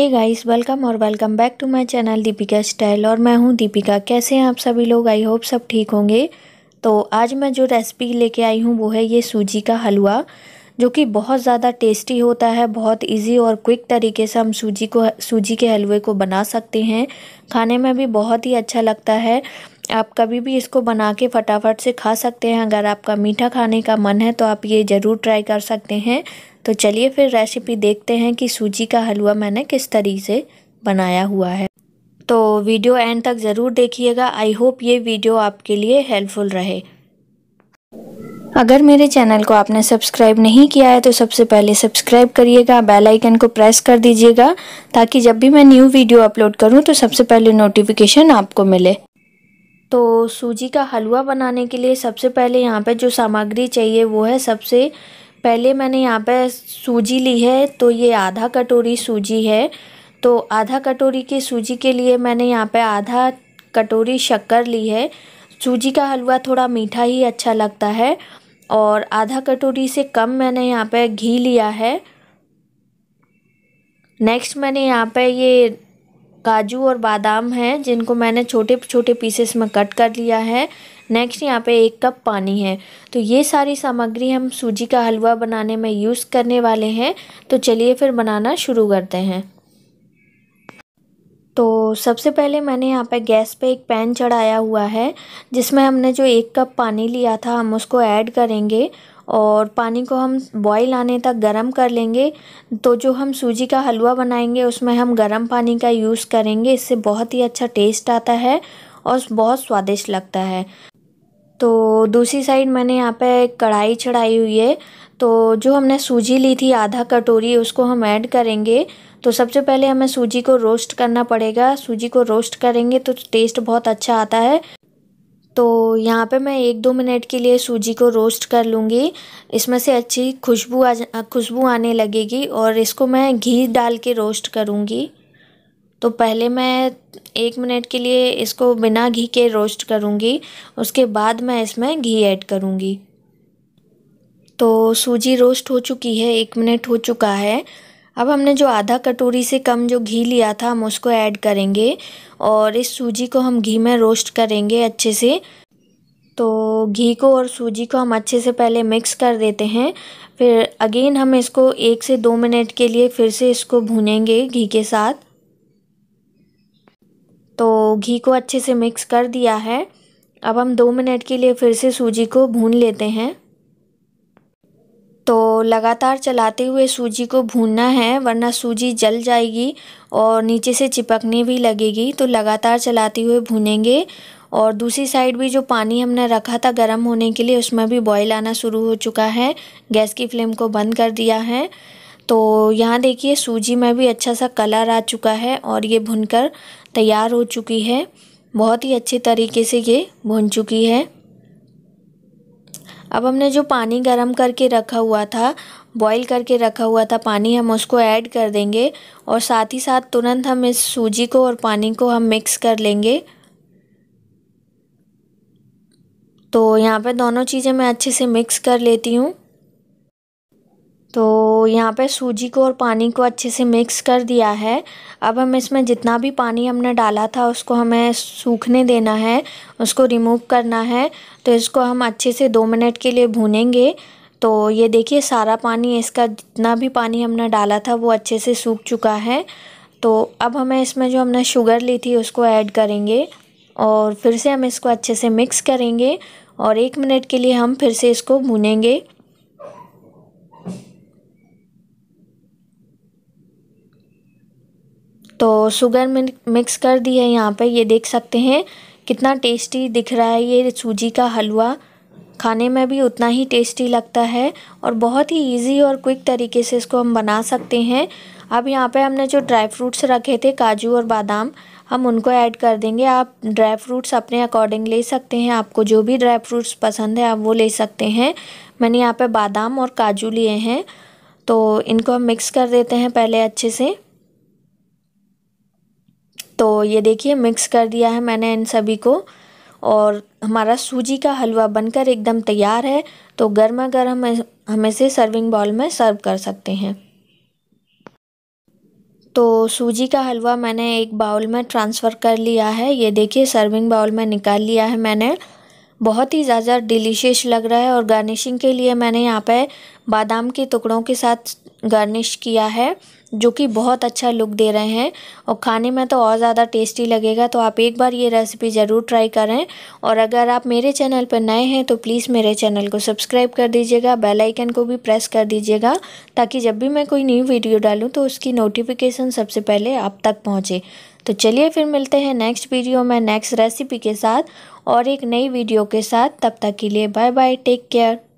हे guys welcome और welcome back to my channel Deepika style और मैं हूँ दीपिका कैसे हैं आप सभी लोग आई होप सब ठीक होंगे तो आज मैं जो रेसिपी लेके आई हूँ वो है ये सूजी का हलवा जो कि बहुत ज़्यादा टेस्टी होता है बहुत इजी और क्विक तरीके से हम सूजी को सूजी के हलवे को बना सकते हैं खाने में भी बहुत ही अच्छा लगता है आप कभी भी इसको बना के फटाफट से खा सकते हैं अगर आपका मीठा खाने का मन है तो आप ये ज़रूर ट्राई कर सकते हैं तो चलिए फिर रेसिपी देखते हैं कि सूजी का हलवा मैंने किस तरीके से बनाया हुआ है तो वीडियो एंड तक ज़रूर देखिएगा आई होप ये वीडियो आपके लिए हेल्पफुल रहे अगर मेरे चैनल को आपने सब्सक्राइब नहीं किया है तो सबसे पहले सब्सक्राइब करिएगा बेल आइकन को प्रेस कर दीजिएगा ताकि जब भी मैं न्यू वीडियो अपलोड करूं तो सबसे पहले नोटिफिकेशन आपको मिले तो सूजी का हलवा बनाने के लिए सबसे पहले यहाँ पे जो सामग्री चाहिए वो है सबसे पहले मैंने यहाँ पे सूजी ली है तो ये आधा कटोरी सूजी है तो आधा कटोरी की सूजी के लिए मैंने यहाँ पे आधा कटोरी शक्कर ली है सूजी का हलवा थोड़ा मीठा ही अच्छा लगता है और आधा कटोरी से कम मैंने यहाँ पे घी लिया है नेक्स्ट मैंने यहाँ पे ये काजू और बादाम हैं जिनको मैंने छोटे छोटे पीसेस में कट कर लिया है नेक्स्ट यहाँ पे एक कप पानी है तो ये सारी सामग्री हम सूजी का हलवा बनाने में यूज़ करने वाले हैं तो चलिए फिर बनाना शुरू करते हैं तो सबसे पहले मैंने यहाँ पे गैस पे एक पैन चढ़ाया हुआ है जिसमें हमने जो एक कप पानी लिया था हम उसको ऐड करेंगे और पानी को हम बॉईल आने तक गर्म कर लेंगे तो जो हम सूजी का हलवा बनाएंगे उसमें हम गर्म पानी का यूज़ करेंगे इससे बहुत ही अच्छा टेस्ट आता है और बहुत स्वादिष्ट लगता है तो दूसरी साइड मैंने यहाँ पे कढ़ाई चढ़ाई हुई है तो जो हमने सूजी ली थी आधा कटोरी उसको हम ऐड करेंगे तो सबसे पहले हमें सूजी को रोस्ट करना पड़ेगा सूजी को रोस्ट करेंगे तो टेस्ट बहुत अच्छा आता है तो यहाँ पे मैं एक दो मिनट के लिए सूजी को रोस्ट कर लूँगी इसमें से अच्छी खुशबू आ खुशबू आने लगेगी और इसको मैं घी डाल के रोस्ट करूँगी तो पहले मैं एक मिनट के लिए इसको बिना घी के रोस्ट करूँगी उसके बाद मैं इसमें घी ऐड करूँगी तो सूजी रोस्ट हो चुकी है एक मिनट हो चुका है अब हमने जो आधा कटोरी से कम जो घी लिया था हम उसको ऐड करेंगे और इस सूजी को हम घी में रोस्ट करेंगे अच्छे से तो घी को और सूजी को हम अच्छे से पहले मिक्स कर देते हैं फिर अगेन हम इसको एक से दो मिनट के लिए फिर से इसको भूनेंगे घी के साथ तो घी को अच्छे से मिक्स कर दिया है अब हम दो मिनट के लिए फिर से सूजी को भून लेते हैं तो लगातार चलाते हुए सूजी को भूनना है वरना सूजी जल जाएगी और नीचे से चिपकने भी लगेगी तो लगातार चलाते हुए भूनेंगे और दूसरी साइड भी जो पानी हमने रखा था गर्म होने के लिए उसमें भी बॉयल आना शुरू हो चुका है गैस की फ्लेम को बंद कर दिया है तो यहाँ देखिए सूजी में भी अच्छा सा कलर आ चुका है और ये भुनकर तैयार हो चुकी है बहुत ही अच्छे तरीके से ये भुन चुकी है अब हमने जो पानी गर्म करके रखा हुआ था बॉईल करके रखा हुआ था पानी हम उसको ऐड कर देंगे और साथ ही साथ तुरंत हम इस सूजी को और पानी को हम मिक्स कर लेंगे तो यहाँ पे दोनों चीज़ें मैं अच्छे से मिक्स कर लेती हूँ तो यहाँ पे सूजी को और पानी को अच्छे से मिक्स कर दिया है अब हम इसमें जितना भी पानी हमने डाला था उसको हमें सूखने देना है उसको रिमूव करना है तो इसको हम अच्छे से दो मिनट के लिए भूनेंगे तो ये देखिए सारा पानी इसका जितना भी पानी हमने डाला था वो अच्छे से सूख चुका है तो अब हमें इसमें जो हमने शुगर ली थी उसको ऐड करेंगे और फिर से हम इसको अच्छे से मिक्स करेंगे और एक मिनट के लिए हम फिर से इसको भूनेंगे तो शुगर मिक्स कर दी है यहाँ पे ये देख सकते हैं कितना टेस्टी दिख रहा है ये सूजी का हलवा खाने में भी उतना ही टेस्टी लगता है और बहुत ही इजी और क्विक तरीके से इसको हम बना सकते हैं अब यहाँ पे हमने जो ड्राई फ्रूट्स रखे थे काजू और बादाम हम उनको ऐड कर देंगे आप ड्राई फ्रूट्स अपने अकॉर्डिंग ले सकते हैं आपको जो भी ड्राई फ्रूट्स पसंद है आप वो ले सकते हैं मैंने यहाँ पर बादाम और काजू लिए हैं तो इनको हम मिक्स कर देते हैं पहले अच्छे से तो ये देखिए मिक्स कर दिया है मैंने इन सभी को और हमारा सूजी का हलवा बनकर एकदम तैयार है तो गर्मा गर्म हम इसे सर्विंग बॉल में सर्व कर सकते हैं तो सूजी का हलवा मैंने एक बाउल में ट्रांसफ़र कर लिया है ये देखिए सर्विंग बाउल में निकाल लिया है मैंने बहुत ही ज़्यादा डिलीशियस लग रहा है और गार्निशिंग के लिए मैंने यहाँ पे बादाम के टुकड़ों के साथ गार्निश किया है जो कि बहुत अच्छा लुक दे रहे हैं और खाने में तो और ज़्यादा टेस्टी लगेगा तो आप एक बार ये रेसिपी ज़रूर ट्राई करें और अगर आप मेरे चैनल पर नए हैं तो प्लीज़ मेरे चैनल को सब्सक्राइब कर दीजिएगा बेल आइकन को भी प्रेस कर दीजिएगा ताकि जब भी मैं कोई न्यू वीडियो डालूँ तो उसकी नोटिफिकेशन सबसे पहले आप तक पहुँचे तो चलिए फिर मिलते हैं नेक्स्ट वीडियो में नेक्स्ट रेसिपी के साथ और एक नई वीडियो के साथ तब तक के लिए बाय बाय टेक केयर